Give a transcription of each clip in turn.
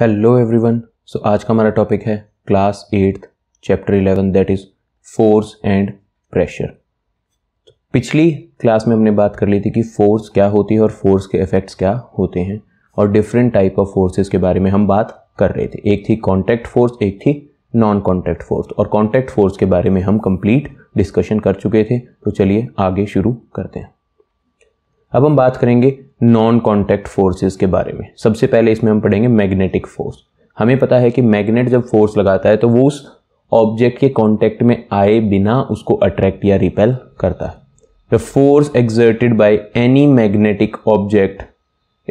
Hello everyone so आज का हमारा टॉपिक है class eighth chapter eleven that is force and pressure तो पिछली क्लास में हमने बात कर ली थी कि फोर्स क्या होती है और फोर्स के इफ़ेक्ट्स क्या होते हैं और डिफरेंट टाइप ऑफ फोर्सेज के बारे में हम बात कर रहे थे एक थी कॉन्टैक्ट फोर्स एक थी नॉन कॉन्टैक्ट फोर्स और कॉन्टैक्ट फोर्स के बारे में हम कंप्लीट डिस्कशन कर चुके थे तो चलिए आगे शुरू करते हैं अब हम बात करेंगे नॉन कॉन्टैक्ट फोर्सेस के बारे में सबसे पहले इसमें हम पढ़ेंगे मैग्नेटिक फोर्स हमें पता है कि मैग्नेट जब फोर्स लगाता है तो वो उस ऑब्जेक्ट के कॉन्टैक्ट में आए बिना उसको अट्रैक्ट या रिपेल करता है the force exerted by any magnetic object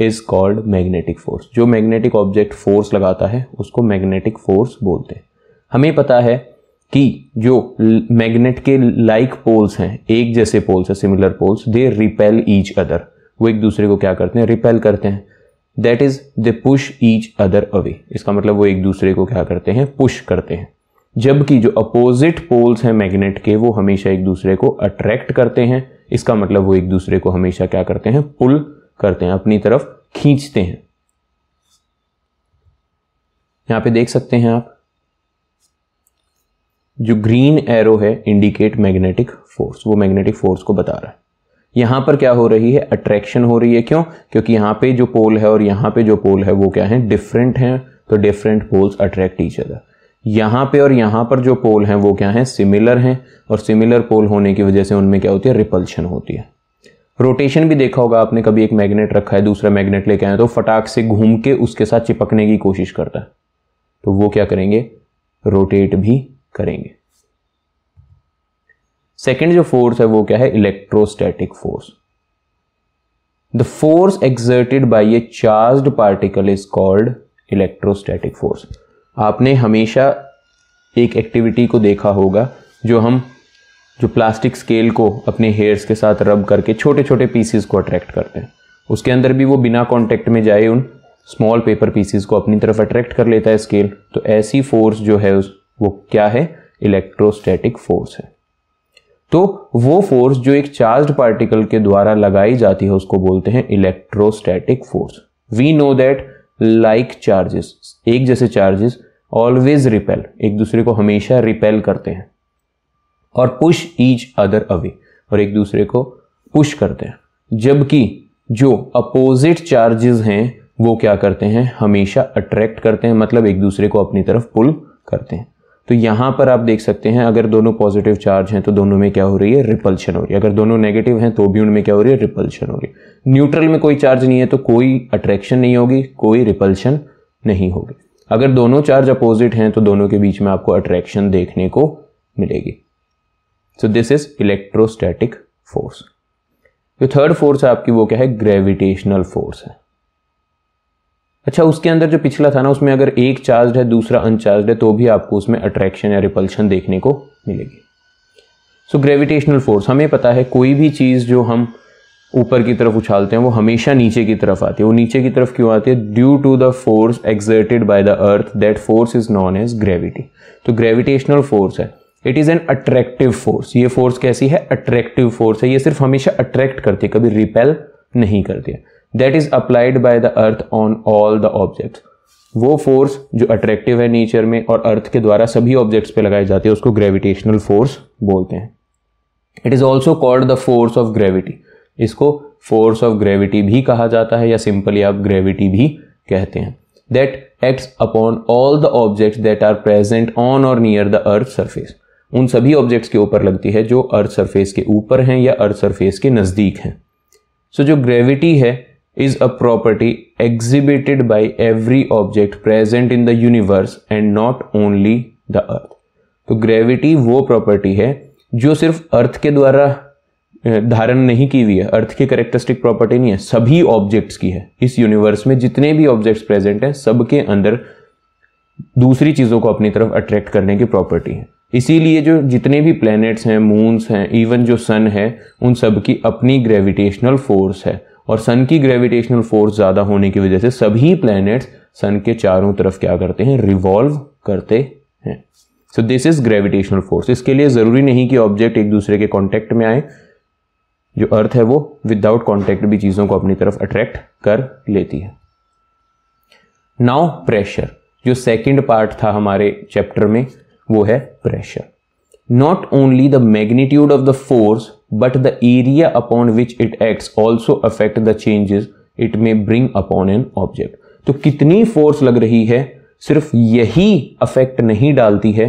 is called magnetic force जो मैग्नेटिक ऑब्जेक्ट फोर्स लगाता है उसको मैग्नेटिक फोर्स बोलते हैं हमें पता है कि जो मैग्नेट के लाइक पोल्स हैं एक जैसे पोल्स हैं similar poles they repel each other वो एक दूसरे को क्या करते हैं रिपेल करते हैं that is they push each other away इसका मतलब वो एक दूसरे को क्या करते हैं पुश करते हैं जबकि जो अपोजिट पोल्स हैं मैग्नेट के वो हमेशा एक दूसरे को अट्रैक्ट करते हैं इसका मतलब वो एक दूसरे को हमेशा क्या करते हैं पुल करते हैं अपनी तरफ खींचते हैं यहां पे देख सकते हैं आप जो ग्रीन एरो है इंडिकेट मैग्नेटिक फोर्स वो मैग्नेटिक फोर्स को बता रहा है यहां पर क्या हो रही है अट्रैक्शन हो रही है क्यों क्योंकि यहां पे जो पोल है और यहां पे जो पोल है वो क्या है डिफरेंट हैं तो different poles attract each other यहां पे और यहां पर जो पोल हैं वो क्या है सिमिलर हैं और सिमिलर पोल होने की वजह से उनमें क्या होती है रिपल्शन होती है रोटेशन भी देखा होगा आपने कभी एक मैग्नेट रखा है दूसरा मैग्नेट लेके आए तो फटाक से घूम के उसके साथ चिपकने की कोशिश करता है तो वो क्या करेंगे रोटेट भी करेंगे सेकेंड जो फोर्स है वो क्या है electrostatic force the force exerted by a charge particle is called electrostatic force आपने हमेशा एक एक्टिविटी को देखा होगा जो हम जो प्लास्टिक स्केल को अपने हेयर्स के साथ रब करके छोटे छोटे पीसीज को अट्रैक्ट करते हैं उसके अंदर भी वो बिना कॉन्टेक्ट में जाए उन स्मॉल पेपर पीसीज को अपनी तरफ अट्रैक्ट कर लेता है स्केल तो ऐसी फोर्स जो है वो क्या है इलेक्ट्रोस्टैटिक फोर्स है तो वो फोर्स जो एक चार्ज पार्टिकल के द्वारा लगाई जाती है उसको बोलते हैं electrostatic force we know that like charges एक जैसे चार्जेस ऑलवेज रिपेल एक दूसरे को हमेशा रिपेल करते हैं और पुश ईच अदर अवे और एक दूसरे को पुश करते हैं जबकि जो अपोजिट चार्जेस हैं वो क्या करते हैं हमेशा अट्रैक्ट करते हैं मतलब एक दूसरे को अपनी तरफ पुल करते हैं तो यहाँ पर आप देख सकते हैं अगर दोनों पॉजिटिव चार्ज हैं तो दोनों में क्या हो रही है रिपल्शन हो रही है अगर दोनों नेगेटिव हैं तो भी उनमें क्या हो रही है रिपल्शन हो रही है न्यूट्रल में कोई चार्ज नहीं है तो कोई अट्रैक्शन नहीं होगी कोई रिपल्शन नहीं होगी अगर दोनों चार्ज अपोजिट हैं तो दोनों के बीच में आपको अट्रैक्शन देखने को मिलेगी so this is electrostatic force जो थर्ड फोर्स है आपकी वो क्या है ग्रेविटेशनल फोर्स है अच्छा उसके अंदर जो पिछला था ना उसमें अगर एक चार्ज है दूसरा अनचार्ज है तो भी आपको उसमें अट्रैक्शन या रिपल्शन देखने को मिलेगी सो ग्रेविटेशनल फोर्स हमें पता है कोई भी चीज़ जो हम ऊपर की तरफ उछालते हैं वो हमेशा नीचे की तरफ आती है वो नीचे की तरफ क्यों आती है due to the force exerted by the earth that force is known as gravity तो ग्रेविटेशनल फोर्स है it is an attractive force ये फोर्स कैसी है अट्रैक्टिव फोर्स है ये सिर्फ हमेशा अट्रैक्ट करती है कभी रिपेल नहीं करती है that is applied by the earth on all the objects वो फोर्स जो अट्रैक्टिव है नेचर में और अर्थ के द्वारा सभी ऑब्जेक्ट्स पे लगाई जाती है उसको ग्रेविटेशनल फोर्स बोलते हैं it is also called the force of gravity इसको फोर्स ऑफ ग्रेविटी भी कहा जाता है या सिंपली आप ग्रेविटी भी कहते हैं that acts upon all the objects that are present on और नियर द अर्थ सरफेस उन सभी ऑब्जेक्ट्स के ऊपर लगती है जो अर्थ सरफेस के ऊपर हैं या अर्थ सरफेस के नज़दीक हैं सो so, जो ग्रेविटी है is a property exhibited by every object present in the universe and not only the earth तो ग्रेविटी वो प्रॉपर्टी है जो सिर्फ अर्थ के द्वारा धारण नहीं की हुई है अर्थ की करेक्टरिस्टिक प्रॉपर्टी नहीं है सभी ऑब्जेक्ट्स की है इस यूनिवर्स में जितने भी ऑब्जेक्ट्स प्रेजेंट हैं सबके अंदर दूसरी चीज़ों को अपनी तरफ अट्रैक्ट करने की प्रॉपर्टी है इसीलिए जो जितने भी प्लैनेट्स हैं मून्स हैं इवन जो सन है उन सब की अपनी ग्रेविटेशनल फोर्स है और सन की ग्रेविटेशनल फोर्स ज़्यादा होने की वजह से सभी प्लैनेट्स सन के चारों तरफ क्या करते हैं रिवॉल्व करते हैं so this is gravitational force इसके लिए ज़रूरी नहीं कि ऑब्जेक्ट एक दूसरे के कॉन्टेक्ट में आए जो अर्थ है वो विदाउट कॉन्टेक्ट भी चीज़ों को अपनी तरफ अट्रैक्ट कर लेती है नाउ प्रेशर जो सेकेंड पार्ट था हमारे चैप्टर में वो है pressure Not only the magnitude of the force but the area upon which it acts also affect the changes it may bring upon an object. तो कितनी फोर्स लग रही है सिर्फ यही अफेक्ट नहीं डालती है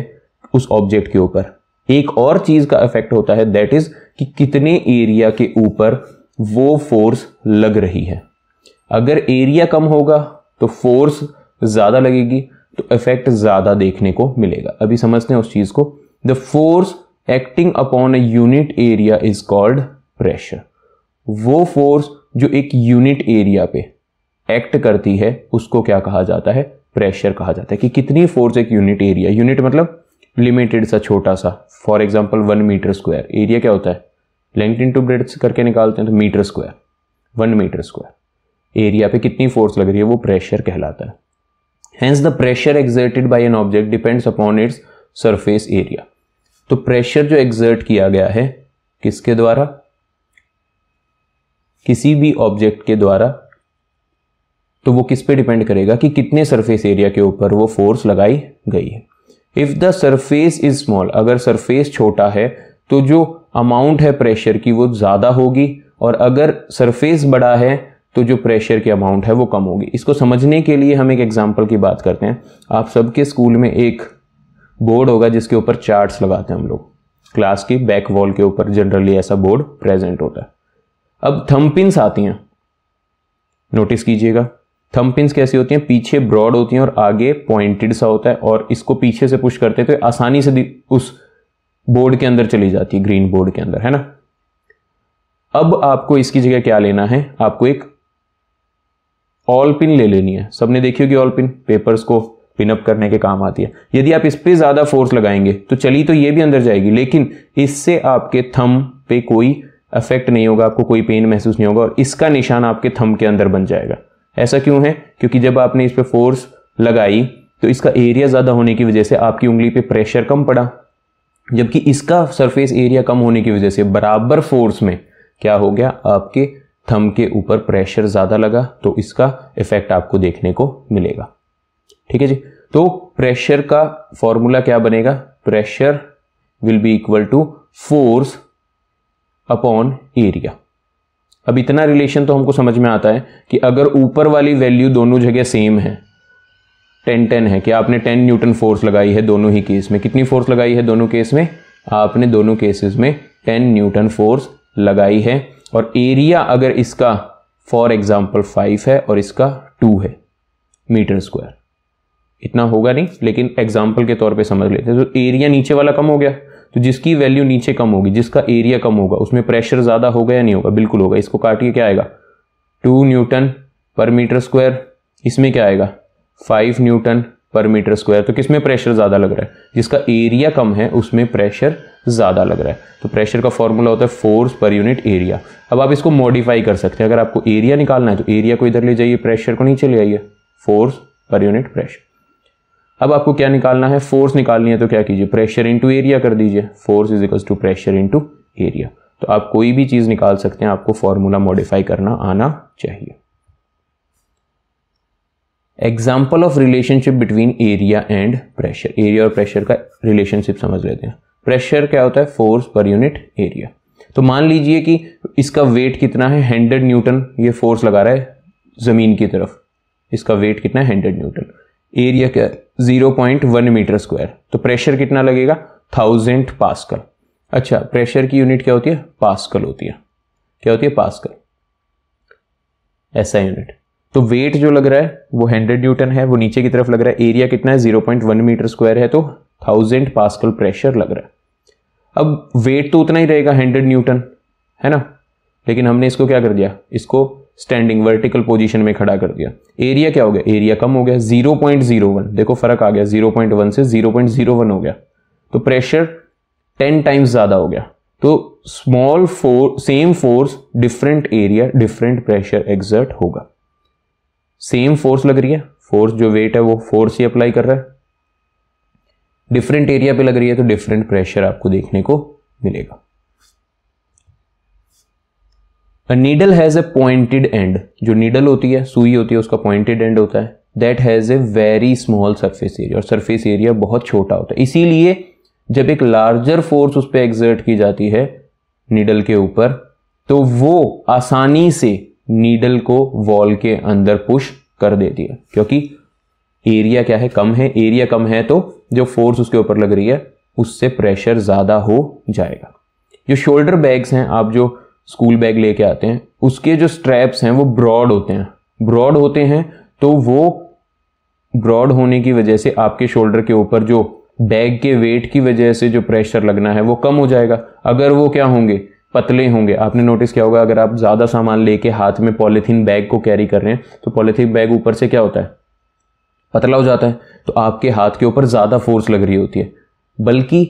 उस ऑब्जेक्ट के ऊपर एक और चीज का इफेक्ट होता है दैट इज कि कितने एरिया के ऊपर वो फोर्स लग रही है अगर एरिया कम होगा तो फोर्स ज्यादा लगेगी तो इफेक्ट ज्यादा देखने को मिलेगा अभी समझते हैं उस चीज को the force acting upon a unit area is called pressure वो फोर्स जो एक यूनिट एरिया पे एक्ट करती है उसको क्या कहा जाता है प्रेशर कहा जाता है कि कितनी फोर्स एक यूनिट एरिया यूनिट मतलब लिमिटेड सा छोटा सा for example one metre square area क्या होता है लेंथ इन टू ब्रेड्स करके निकालते हैं तो metre square one metre square area पे कितनी फोर्स लग रही है वो प्रेशर कहलाता है hence the pressure exerted by an object depends upon its surface area तो प्रेशर जो एग्जर्ट किया गया है किसके द्वारा किसी भी ऑब्जेक्ट के द्वारा तो वो किस पे डिपेंड करेगा कि कितने सरफेस एरिया के ऊपर वो फोर्स लगाई गई है if the surface is small अगर सरफेस छोटा है तो जो अमाउंट है प्रेशर की वो ज़्यादा होगी और अगर सरफेस बड़ा है तो जो प्रेशर की अमाउंट है वो कम होगी इसको समझने के लिए हम एक एग्जाम्पल की बात करते हैं आप सबके स्कूल में एक बोर्ड होगा जिसके ऊपर चार्ट्स लगाते हैं हम लोग क्लास की बैक वॉल के ऊपर जनरली ऐसा बोर्ड प्रेजेंट होता है अब थम आती हैं नोटिस कीजिएगा थम कैसी होती हैं पीछे ब्रॉड होती हैं और आगे पॉइंटेड सा होता है और इसको पीछे से पुश करते तो आसानी से उस बोर्ड के अंदर चली जाती है ग्रीन बोर्ड के अंदर है ना अब आपको इसकी जगह क्या लेना है आपको एक ऑल पिन ले लेनी है सबने देखी होगी ऑल पिन पेपर्स को पिनअप करने के काम आती है यदि आप इस पर ज़्यादा फोर्स लगाएंगे तो चली तो ये भी अंदर जाएगी लेकिन इससे आपके थम पे कोई अफेक्ट नहीं होगा आपको कोई पेन महसूस नहीं होगा और इसका निशान आपके थम के अंदर बन जाएगा ऐसा क्यों है क्योंकि जब आपने इस पर फोर्स लगाई तो इसका एरिया ज़्यादा होने की वजह से आपकी उंगली पे प्रेशर कम पड़ा जबकि इसका सरफेस एरिया कम होने की वजह से बराबर फोर्स में क्या हो गया आपके थम के ऊपर प्रेशर ज़्यादा लगा तो इसका इफेक्ट आपको देखने को मिलेगा ठीक है जी तो प्रेशर का फॉर्मूला क्या बनेगा pressure will be equal to force upon area अब इतना रिलेशन तो हमको समझ में आता है कि अगर ऊपर वाली वैल्यू दोनों जगह सेम है टेन टेन है कि आपने टेन न्यूटन फोर्स लगाई है दोनों ही केस में कितनी फोर्स लगाई है दोनों केस में आपने दोनों केसेस में टेन न्यूटन फोर्स लगाई है और एरिया अगर इसका फॉर एग्जाम्पल फाइव है और इसका टू है मीटर स्क्वायर इतना होगा नहीं लेकिन एग्जाम्पल के तौर पर समझ लेते हैं तो एरिया नीचे वाला कम हो गया तो जिसकी वैल्यू नीचे कम होगी जिसका एरिया कम होगा उसमें प्रेशर ज़्यादा होगा या नहीं होगा बिल्कुल होगा इसको काट के क्या आएगा two newton per meter square इसमें क्या आएगा five newton per meter square तो किसमें प्रेशर ज़्यादा लग रहा है जिसका एरिया कम है उसमें प्रेशर ज़्यादा लग रहा है तो प्रेशर का फॉर्मूला होता है फोर्स पर यूनिट एरिया अब आप इसको मॉडिफाई कर सकते हैं अगर आपको एरिया निकालना है तो एरिया को इधर ले जाइए प्रेशर को नीचे ले आइए फोर्स पर यूनिट प्रेशर अब आपको क्या निकालना है फोर्स निकालनी है तो क्या कीजिए प्रेशर इंटू एरिया कर दीजिए force is equals to pressure into area तो आप कोई भी चीज़ निकाल सकते हैं आपको फॉर्मूला मॉडिफाई करना आना चाहिए example of relationship between area and pressure area और प्रेशर का रिलेशनशिप समझ लेते हैं प्रेशर क्या होता है फोर्स पर यूनिट एरिया तो मान लीजिए कि इसका वेट कितना है हंड्रेड न्यूटन ये फोर्स लगा रहा है ज़मीन की तरफ इसका वेट कितना है हंड्रेड न्यूटन एरिया क्या zero point one metre square तो प्रेशर कितना लगेगा थाउजेंड पास्कल अच्छा प्रेशर की यूनिट क्या होती है पास्कल होती है क्या होती है पास्कल ऐसा यूनिट तो वेट जो लग रहा है वो हंड्रेड न्यूटन है वो नीचे की तरफ लग रहा है एरिया कितना है zero point one metre square है तो थाउजेंड पास्कल प्रेशर लग रहा है अब वेट तो उतना ही रहेगा हंड्रेड न्यूटन है ना लेकिन हमने इसको क्या कर दिया इसको स्टैंडिंग वर्टिकल पोजीशन में खड़ा कर दिया एरिया क्या हो गया एरिया कम हो गया 0.01 देखो फर्क आ गया 0.1 से 0.01 हो गया तो प्रेशर 10 टाइम्स ज़्यादा हो गया तो small force same force different area different pressure exert होगा सेम फोर्स लग रही है फोर्स जो वेट है वो फोर्स ही अप्लाई कर रहा है डिफरेंट एरिया पे लग रही है तो डिफरेंट प्रेशर आपको देखने को मिलेगा needle has a pointed end जो नीडल होती है सुई होती है उसका पॉइंटेड एंड होता है that has a very small surface area और सर्फेस एरिया बहुत छोटा होता है इसीलिए जब एक लार्जर फोर्स उस पर एग्जर्ट की जाती है नीडल के ऊपर तो वो आसानी से नीडल को वॉल के अंदर पुश कर देती है क्योंकि एरिया क्या है कम है एरिया कम है तो जो फोर्स उसके ऊपर लग रही है उससे प्रेशर ज़्यादा हो जाएगा जो शोल्डर बैग्स हैं आप जो स्कूल बैग लेके आते हैं उसके जो स्ट्रैप्स हैं वो ब्रॉड होते हैं ब्रॉड होते हैं तो वो ब्रॉड होने की वजह से आपके शोल्डर के ऊपर जो बैग के वेट की वजह से जो प्रेशर लगना है वो कम हो जाएगा अगर वो क्या होंगे पतले होंगे आपने नोटिस किया होगा अगर आप ज़्यादा सामान लेके हाथ में पॉलीथीन बैग को कैरी कर रहे हैं तो पॉलीथीन बैग ऊपर से क्या होता है पतला हो जाता है तो आपके हाथ के ऊपर ज़्यादा फोर्स लग रही होती है बल्कि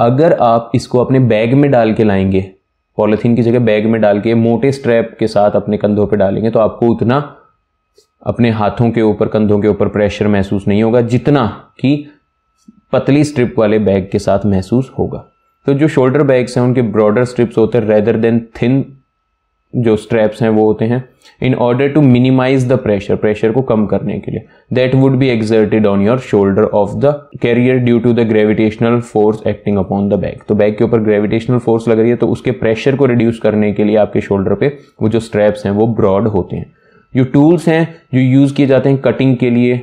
अगर आप इसको अपने बैग में डाल के लाएंगे पॉलीथीन की जगह बैग में डाल के मोटे स्ट्रैप के साथ अपने कंधों पर डालेंगे तो आपको उतना अपने हाथों के ऊपर कंधों के ऊपर प्रेशर महसूस नहीं होगा जितना कि पतली स्ट्रिप वाले बैग के साथ महसूस होगा तो जो शोल्डर बैग्स हैं उनके ब्रॉडर स्ट्रिप्स होते हैं रेदर देन थिन जो स्ट्रैप्स हैं वो होते हैं in order to minimise the pressure pressure को कम करने के लिए that would be exerted on your shoulder of the carrier due to the gravitational force acting upon the back तो बैक के ऊपर ग्रेविटेशनल फोर्स लग रही है तो उसके प्रेशर को रिड्यूस करने के लिए आपके शोल्डर पे वो जो स्ट्रैप्स हैं वो ब्रॉड होते हैं जो टूल्स हैं जो यूज़ किए जाते हैं कटिंग के लिए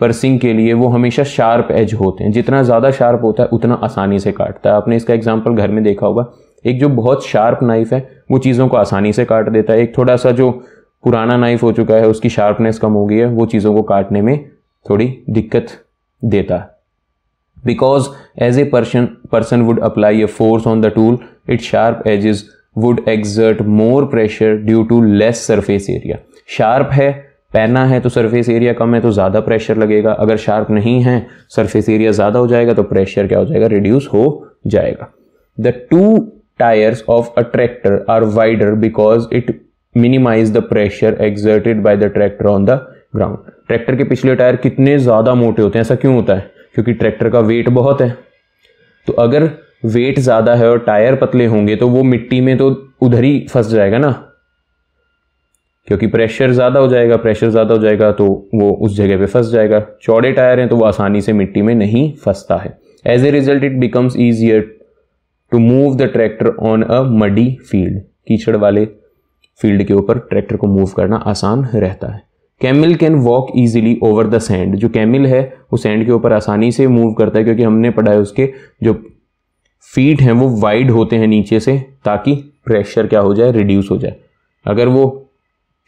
पर्सिंग के लिए वो हमेशा शार्प एज होते हैं जितना ज़्यादा शार्प होता है उतना आसानी से काटता है आपने इसका एग्जाम्पल घर में देखा होगा एक जो बहुत शार्प नाइफ है वो चीज़ों को आसानी से काट देता है एक थोड़ा सा जो पुराना नाइफ हो चुका है उसकी शार्पनेस कम हो गई है वो चीज़ों को काटने में थोड़ी दिक्कत देता है because as a person person would apply a force on the tool its sharp edges would exert more pressure due to less surface area sharp है पैना है तो सरफेस एरिया कम है तो ज़्यादा प्रेशर लगेगा अगर शार्प नहीं है सरफेस एरिया ज़्यादा हो जाएगा तो प्रेशर क्या हो जाएगा रिड्यूस हो जाएगा the two tires of a tractor are wider because it minimize the pressure exerted by the tractor on the ground tractor के पिछले टायर कितने ज़्यादा मोटे होते हैं ऐसा क्यों होता है क्योंकि ट्रैक्टर का वेट बहुत है तो अगर वेट ज़्यादा है और टायर पतले होंगे तो वो मिट्टी में तो उधर ही फंस जाएगा ना क्योंकि प्रेशर ज़्यादा हो जाएगा प्रेशर ज़्यादा हो जाएगा तो वो उस जगह पे फंस जाएगा चौड़े टायर हैं तो वो आसानी से मिट्टी में नहीं फंसता है as a result it becomes easier to move the tractor on a muddy field कीचड़ वाले फील्ड के ऊपर ट्रैक्टर को मूव करना आसान रहता है camel can walk easily over the sand जो कैमिल है वो सैंड के ऊपर आसानी से मूव करता है क्योंकि हमने पढ़ा है उसके जो फीट हैं वो वाइड होते हैं नीचे से ताकि प्रेशर क्या हो जाए रिड्यूस हो जाए अगर वो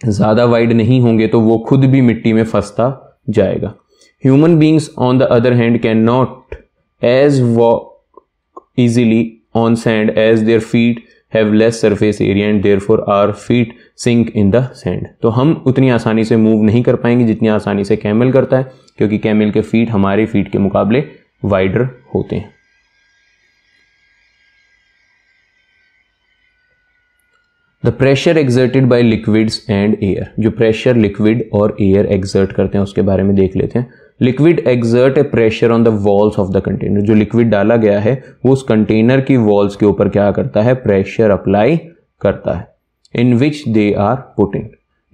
ज़्यादा वाइड नहीं होंगे तो वो खुद भी मिट्टी में फंसता जाएगा human beings on the other hand can not as walk easily on sand as their feet have less surface area and therefore our feet sink in the sand तो हम उतनी आसानी से मूव नहीं कर पाएंगे जितनी आसानी से कैमल करता है क्योंकि कैमल के फीट हमारे फीट के मुकाबले वाइडर होते हैं the pressure exerted by liquids and air जो प्रेशर लिक्विड और एयर एग्जर्ट करते हैं उसके बारे में देख लेते हैं liquid exert a pressure on the walls of the container जो लिक्विड डाला गया है वो उस कंटेनर की वॉल्स के ऊपर क्या करता है प्रेशर अप्लाई करता है in which they are putting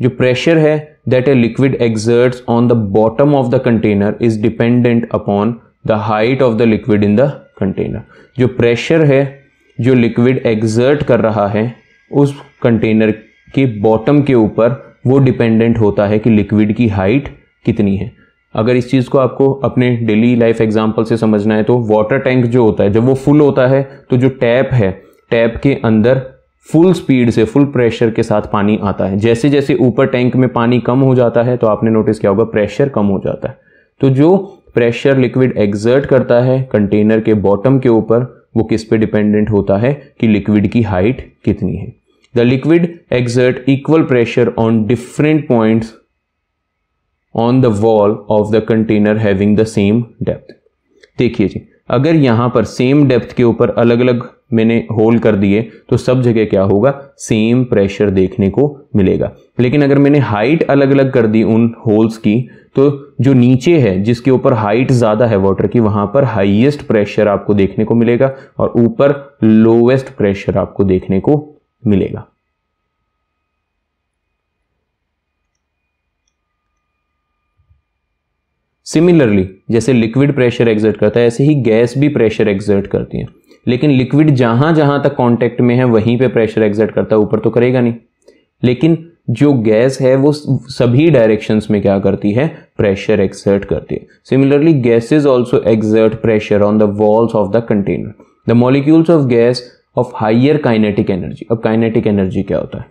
जो प्रेशर है that a liquid exerts on the bottom of the container is dependent upon the height of the liquid in the container जो प्रेशर है जो लिक्विड एग्जर्ट कर रहा है उस कंटेनर के बॉटम के ऊपर वो डिपेंडेंट होता है कि लिक्विड की हाइट कितनी है अगर इस चीज़ को आपको अपने डेली लाइफ एग्जाम्पल से समझना है तो वाटर टैंक जो होता है जब वो फुल होता है तो जो टैप है टैप के अंदर फुल स्पीड से फुल प्रेशर के साथ पानी आता है जैसे जैसे ऊपर टैंक में पानी कम हो जाता है तो आपने नोटिस किया होगा प्रेशर कम हो जाता है तो जो प्रेशर लिक्विड एग्जर्ट करता है कंटेनर के बॉटम के ऊपर वो किस पे डिपेंडेंट होता है कि लिक्विड की हाइट कितनी है the liquid exert equal pressure on different points on the wall of the container having the same depth देखिए जी अगर यहाँ पर सेम डेप्थ के ऊपर अलग अलग मैंने होल कर दिए तो सब जगह क्या होगा सेम प्रेशर देखने को मिलेगा लेकिन अगर मैंने हाइट अलग अलग कर दी उन होल्स की तो जो नीचे है जिसके ऊपर हाइट ज़्यादा है वाटर की वहाँ पर हाईएस्ट प्रेशर आपको देखने को मिलेगा और ऊपर लोवेस्ट प्रेशर आपको देखने को मिलेगा सिमिलरली जैसे लिक्विड प्रेशर एग्जर्ट करता है ऐसे ही गैस भी प्रेशर एग्जर्ट करती है लेकिन लिक्विड जहां जहां तक कॉन्टेक्ट में है वहीं पे प्रेशर एग्जर्ट करता है ऊपर तो करेगा नहीं लेकिन जो गैस है वो सभी डायरेक्शंस में क्या करती है प्रेशर एक्सर्ट करती है similarly gases also exert pressure on the walls of the container the molecules of gas of higher kinetic energy अब काइनेटिक एनर्जी क्या होता है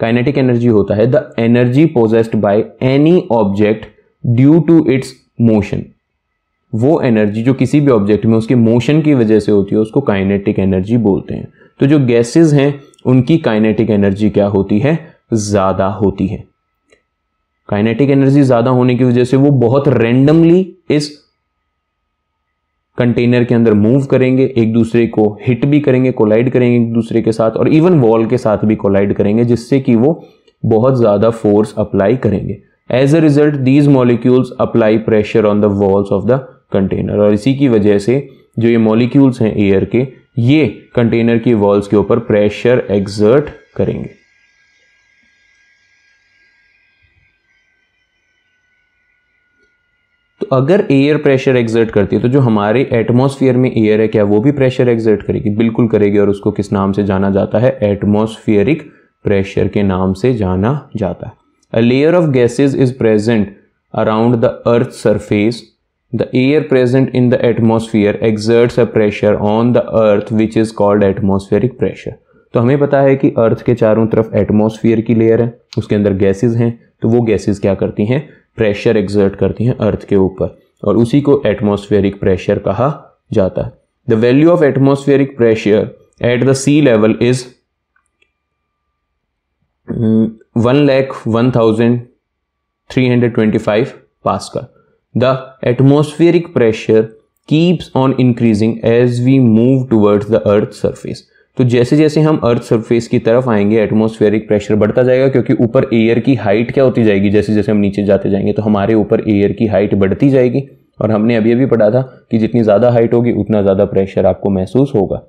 काइनेटिक एनर्जी होता है the energy possessed by any object due to its motion वो energy जो किसी भी ऑब्जेक्ट में उसके मोशन की वजह से होती है उसको काइनेटिक एनर्जी बोलते हैं तो जो गैसेस हैं उनकी काइनेटिक एनर्जी क्या होती है ज़्यादा होती है काइनेटिक एनर्जी ज़्यादा होने की वजह से वो बहुत रेंडमली इस कंटेनर के अंदर मूव करेंगे एक दूसरे को हिट भी करेंगे कोलाइड करेंगे एक दूसरे के साथ और इवन वॉल के साथ भी कोलाइड करेंगे जिससे कि वो बहुत ज़्यादा फोर्स अप्लाई करेंगे as a result these molecules apply pressure on the walls of the container और इसी की वजह से जो ये मॉलिक्यूल्स हैं एयर के ये कंटेनर की वॉल्स के ऊपर प्रेशर एग्जर्ट करेंगे तो अगर एयर प्रेशर एग्जर्ट करती है तो जो हमारे एटमॉस्फेयर में एयर है क्या वो भी प्रेशर एग्जर्ट करेगी बिल्कुल करेगी और उसको किस नाम से जाना जाता है एटमॉस्फेयरिक प्रेशर के नाम से जाना जाता है A layer of gases is present around the Earth's surface. The air present in the atmosphere exerts a pressure on the Earth which is called atmospheric pressure. तो हमें पता है कि अर्थ के चारों तरफ एटमॉस्फेयर की लेयर है उसके अंदर गैसेस हैं तो वो गैसेस क्या करती हैं प्रेशर एग्जर्ट करती हैं अर्थ के ऊपर और उसी को एटमॉस्फेरिक प्रेशर कहा जाता है the value of atmospheric pressure at the sea level is one lakh one thousand three hundred twenty five pascal the atmospheric pressure keeps on increasing as we move towards the earth surface तो जैसे जैसे हम earth surface की तरफ आएंगे atmospheric pressure बढ़ता जाएगा क्योंकि ऊपर एयर की हाइट क्या होती जाएगी जैसे जैसे हम नीचे जाते जाएंगे तो हमारे ऊपर एयर की हाइट बढ़ती जाएगी और हमने अभी अभी पढ़ा था कि जितनी ज़्यादा हाइट होगी उतना ज़्यादा प्रेशर आपको महसूस होगा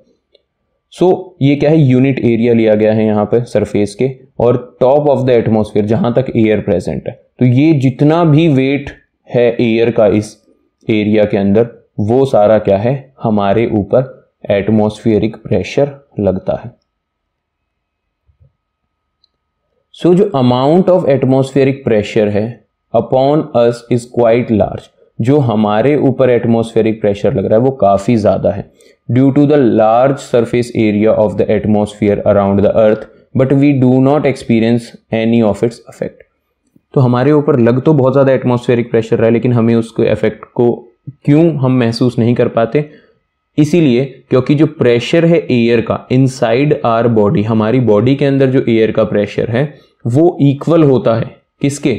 सो so, ये क्या है यूनिट एरिया लिया गया है यहाँ पर सरफेस के और टॉप ऑफ द एटमोसफियर जहां तक एयर प्रेजेंट है तो ये जितना भी वेट है एयर का इस एरिया के अंदर वो सारा क्या है हमारे ऊपर एटमोस्फियरिक प्रेशर लगता है सो so, जो अमाउंट ऑफ एटमोस्फेरिक प्रेशर है upon us is quite large जो हमारे ऊपर एटमोस्फेरिक प्रेशर लग रहा है वो काफ़ी ज़्यादा है due to the large surface area of the atmosphere around the earth but we do not experience any of its affect तो हमारे ऊपर लग तो बहुत ज़्यादा एटमोस्फेरिक प्रेशर रहा है लेकिन हमें उसके इफेक्ट को क्यों हम महसूस नहीं कर पाते इसीलिए क्योंकि जो प्रेशर है एयर का इनसाइड आर बॉडी हमारी बॉडी के अंदर जो एयर का प्रेशर है वो इक्वल होता है किसके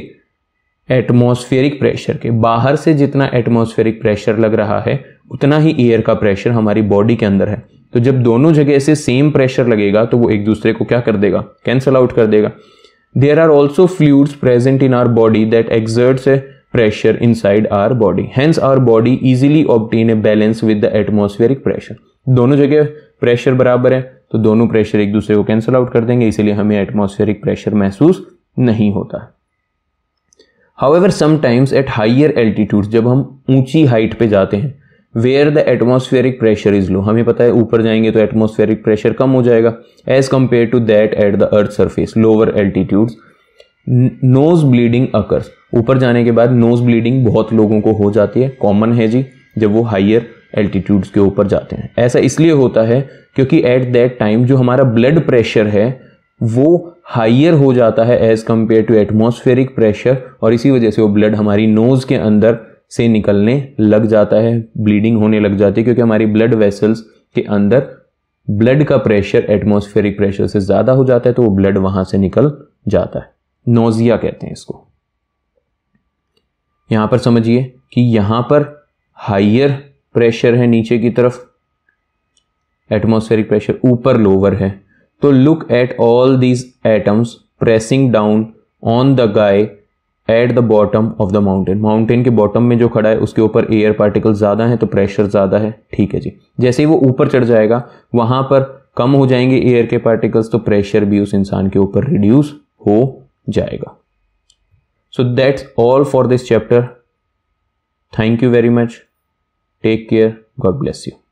एटमॉस्फेरिक प्रेशर के बाहर से जितना एटमॉस्फेरिक प्रेशर लग रहा है उतना ही एयर का प्रेशर हमारी बॉडी के अंदर है तो जब दोनों जगह से सेम प्रेशर लगेगा तो वो एक दूसरे को क्या कर देगा कैंसल आउट कर देगा there are also fluids present in our body that exerts a pressure inside our body hence our body easily obtain a balance with the atmospheric pressure दोनों जगह प्रेशर बराबर है तो दोनों प्रेशर एक दूसरे को कैंसिल आउट कर देंगे इसीलिए हमें एटमोसफेयरिक प्रेशर महसूस नहीं होता है however sometimes at higher altitude जब हम ऊंची हाइट पे जाते हैं where the atmospheric pressure is low हमें पता है ऊपर जाएंगे तो एटमोसफेयरिक प्रेशर कम हो जाएगा as compare to that at the earth surface lower altitudes nose bleeding occurs ऊपर जाने के बाद नोज ब्लीडिंग बहुत लोगों को हो जाती है कॉमन है जी जब वो हाइयर एल्टीट्यूड्स के ऊपर जाते हैं ऐसा इसलिए होता है क्योंकि एट दैट टाइम जो हमारा ब्लड प्रेशर है वो हाइयर हो जाता है as compare to atmospheric pressure और इसी वजह से वो ब्लड हमारी नोज़ के अंदर से निकलने लग जाता है ब्लीडिंग होने लग जाती है क्योंकि हमारी ब्लड वेसल्स के अंदर ब्लड का प्रेशर एटमोस्फेरिक प्रेशर से ज़्यादा हो जाता है तो वो ब्लड वहाँ से निकल जाता है नोजिया कहते हैं इसको यहाँ पर समझिए कि यहाँ पर हाइयर प्रेशर है नीचे की तरफ एटमोस्फेरिक प्रेशर ऊपर लोअर है तो look at all these atoms pressing down on the guy at the bottom of the mountain mountain के बॉटम में जो खड़ा है उसके ऊपर एयर पार्टिकल ज़्यादा है तो प्रेशर ज़्यादा है ठीक है जी जैसे ही वो ऊपर चढ़ जाएगा वहाँ पर कम हो जाएंगे एयर के पार्टिकल्स तो प्रेशर भी उस इंसान के ऊपर रिड्यूस हो जाएगा so that's all for this chapter thank you very much take care God bless you